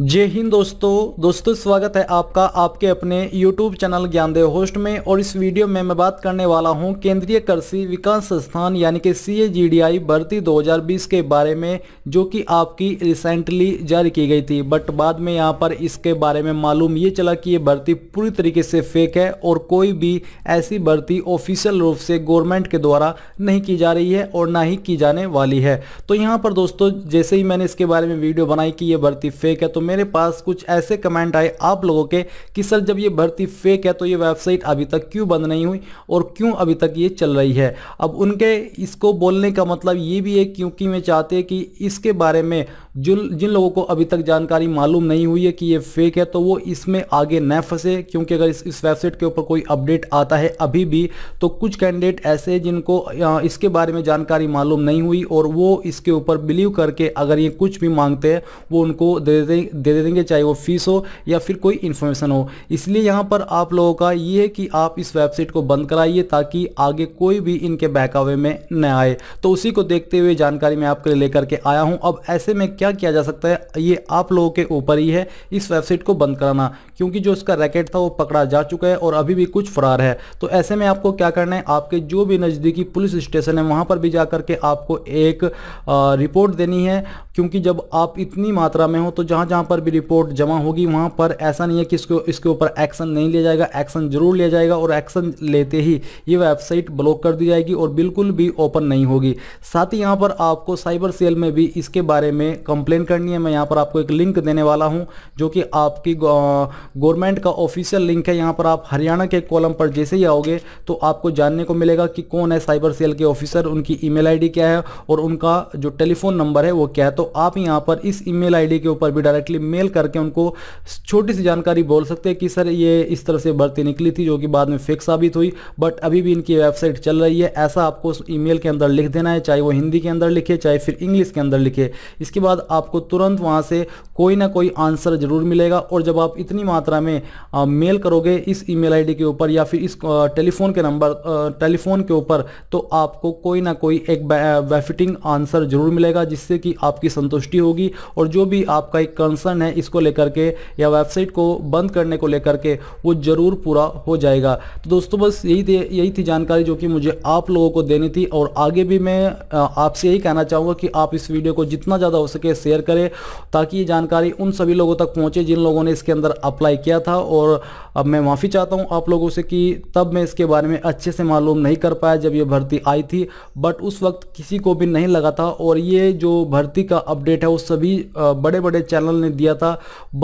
जय हिंद दोस्तों दोस्तों स्वागत है आपका आपके अपने YouTube चैनल ज्ञानदेव होस्ट में और इस वीडियो में मैं बात करने वाला हूं केंद्रीय कृषि विकास संस्थान यानी कि सी ए भर्ती 2020 के बारे में जो कि आपकी रिसेंटली जारी की गई थी बट बाद में यहां पर इसके बारे में मालूम ये चला कि ये भर्ती पूरी तरीके से फेक है और कोई भी ऐसी भर्ती ऑफिशियल रूप से गवर्नमेंट के द्वारा नहीं की जा रही है और ना ही की जाने वाली है तो यहाँ पर दोस्तों जैसे ही मैंने इसके बारे में वीडियो बनाई कि ये भर्ती फेक है तो मेरे पास कुछ ऐसे कमेंट आए आप लोगों के कि सर जब ये भर्ती फेक है तो ये वेबसाइट अभी तक क्यों बंद नहीं हुई और क्यों अभी तक ये चल रही है अब उनके इसको बोलने का मतलब ये भी है क्योंकि वे चाहते हैं कि इसके बारे में जो जिन लोगों को अभी तक जानकारी मालूम नहीं हुई है कि ये फेक है तो वो इसमें आगे न फंसे क्योंकि अगर इस, इस वेबसाइट के ऊपर कोई अपडेट आता है अभी भी तो कुछ कैंडिडेट ऐसे हैं जिनको इसके बारे में जानकारी मालूम नहीं हुई और वो इसके ऊपर बिलीव करके अगर ये कुछ भी मांगते हैं वो उनको दे दे, दे दे देंगे चाहे वो फीस हो या फिर कोई इन्फॉर्मेशन हो इसलिए यहाँ पर आप लोगों का ये है कि आप इस वेबसाइट को बंद कराइए ताकि आगे कोई भी इनके बहकावे में न आए तो उसी को देखते हुए जानकारी मैं आपके लिए लेकर के आया हूँ अब ऐसे में क्या किया जा सकता है ये आप लोगों के ऊपर ही है इस वेबसाइट को बंद कराना क्योंकि जो उसका रैकेट था वो पकड़ा जा चुका है और अभी भी कुछ फरार है तो ऐसे में आपको क्या करना है आपके जो भी नज़दीकी पुलिस स्टेशन है वहाँ पर भी जा के आपको एक रिपोर्ट देनी है क्योंकि जब आप इतनी मात्रा में हो तो जहाँ जहाँ पर भी रिपोर्ट जमा होगी वहाँ पर ऐसा नहीं है कि इसको इसके ऊपर एक्शन नहीं लिया जाएगा एक्शन जरूर लिया जाएगा और एक्शन लेते ही ये वेबसाइट ब्लॉक कर दी जाएगी और बिल्कुल भी ओपन नहीं होगी साथ ही यहाँ पर आपको साइबर सेल में भी इसके बारे में कंप्लेन करनी है मैं यहाँ पर आपको एक लिंक देने वाला हूँ जो कि आपकी गवर्नमेंट का ऑफिशियल लिंक है यहाँ पर आप हरियाणा के कॉलम पर जैसे ही आओगे तो आपको जानने को मिलेगा कि कौन है साइबर सेल के ऑफिसर उनकी ईमेल आईडी क्या है और उनका जो टेलीफोन नंबर है वो क्या है तो आप यहाँ पर इस ईमेल आईडी के ऊपर भी डायरेक्टली डायरेक्टली मेल करके उनको छोटी सी जानकारी बोल सकते हैं कि सर ये इस तरह से भर्ती निकली थी जो कि बाद में फेक साबित हुई बट अभी भी इनकी वेबसाइट चल रही है ऐसा आपको ई मेल के अंदर लिख देना है चाहे वो हिंदी के अंदर लिखे चाहे फिर इंग्लिश के अंदर लिखे इसके बाद आपको तुरंत वहाँ से कोई ना कोई आंसर जरूर मिलेगा और जब आप इतनी मात्रा में मेल करोगे इस ई मेल के ऊपर या फिर इस टेलीफोन के नंबर टेलीफोन के ऊपर तो आपको कोई ना कोई एक बेफिटिंग आंसर जरूर मिलेगा जिससे कि आपकी संतुष्टि होगी और जो भी आपका एक कर्न कंसर्न है इसको लेकर के या वेबसाइट को बंद करने को लेकर के वो ज़रूर पूरा हो जाएगा तो दोस्तों बस यही यही थी जानकारी जो कि मुझे आप लोगों को देनी थी और आगे भी मैं आपसे यही कहना चाहूँगा कि आप इस वीडियो को जितना ज़्यादा हो सके शेयर करें ताकि ये जानकारी उन सभी लोगों तक पहुँचे जिन लोगों ने इसके अंदर अप्लाई किया था और अब मैं माफ़ी चाहता हूँ आप लोगों से कि तब मैं इसके बारे में अच्छे से मालूम नहीं कर पाया जब ये भर्ती आई थी बट उस वक्त किसी को भी नहीं लगा था और ये जो भर्ती का अपडेट है वो सभी बड़े बड़े चैनल ने ने दिया था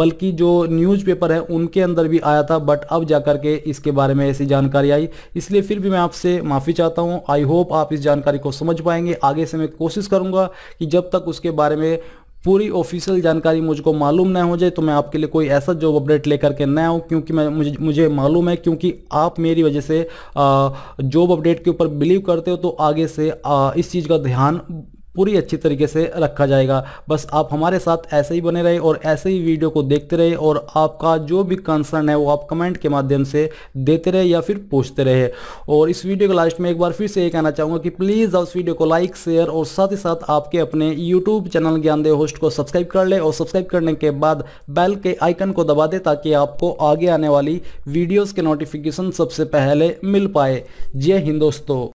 बल्कि जो न्यूज़पेपर है उनके अंदर भी आया था बट अब जा के इसके बारे में ऐसी जानकारी आई इसलिए फिर भी मैं आपसे माफ़ी चाहता हूँ आई होप आप इस जानकारी को समझ पाएंगे आगे से मैं कोशिश करूँगा कि जब तक उसके बारे में पूरी ऑफिशियल जानकारी मुझको मालूम ना हो जाए तो मैं आपके लिए कोई ऐसा जॉब अपडेट लेकर के ना आऊँ क्योंकि मैं मुझे मुझे मालूम है क्योंकि आप मेरी वजह से जॉब अपडेट के ऊपर बिलीव करते हो तो आगे से आ, इस चीज़ का ध्यान पूरी अच्छी तरीके से रखा जाएगा बस आप हमारे साथ ऐसे ही बने रहे और ऐसे ही वीडियो को देखते रहे और आपका जो भी कंसर्न है वो आप कमेंट के माध्यम से देते रहे या फिर पूछते रहे और इस वीडियो के लास्ट में एक बार फिर से ये कहना चाहूँगा कि प्लीज़ उस वीडियो को लाइक शेयर और साथ ही साथ आपके अपने यूट्यूब चैनल दे होस्ट को सब्सक्राइब कर ले और सब्सक्राइब करने के बाद बैल के आइकन को दबा दे ताकि आपको आगे आने वाली वीडियोज़ के नोटिफिकेशन सबसे पहले मिल पाए जय हिंद दोस्तों